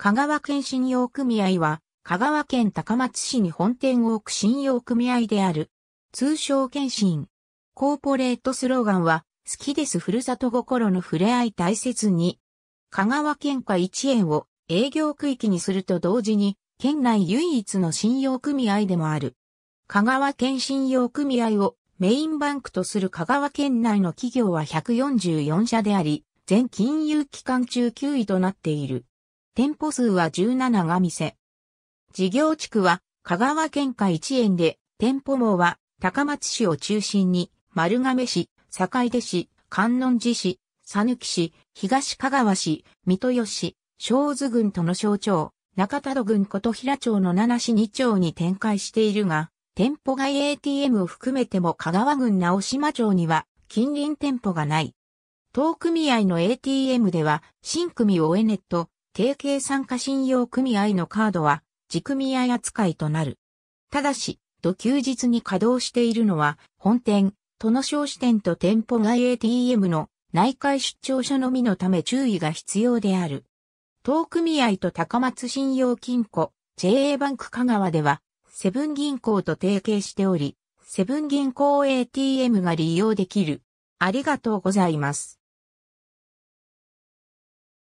香川県信用組合は、香川県高松市に本店を置く信用組合である。通称県信。コーポレートスローガンは、好きですふるさと心の触れ合い大切に。香川県下一円を営業区域にすると同時に、県内唯一の信用組合でもある。香川県信用組合をメインバンクとする香川県内の企業は144社であり、全金融機関中9位となっている。店舗数は17が店。事業地区は香川県下一円で、店舗網は高松市を中心に丸亀市、坂出市、観音寺市、佐抜市、東香川市、三豊市、小津郡との省庁、中田戸郡琴平町の七市二町に展開しているが、店舗外 ATM を含めても香川郡直島町には近隣店舗がない。当組合の ATM では、新組オエネット、定型参加信用組合のカードは、自組合扱いとなる。ただし、土休日に稼働しているのは、本店、都の商支店と店舗外 ATM の内会出張所のみのため注意が必要である。当組合と高松信用金庫、JA バンク香川では、セブン銀行と提携しており、セブン銀行 ATM が利用できる。ありがとうございます。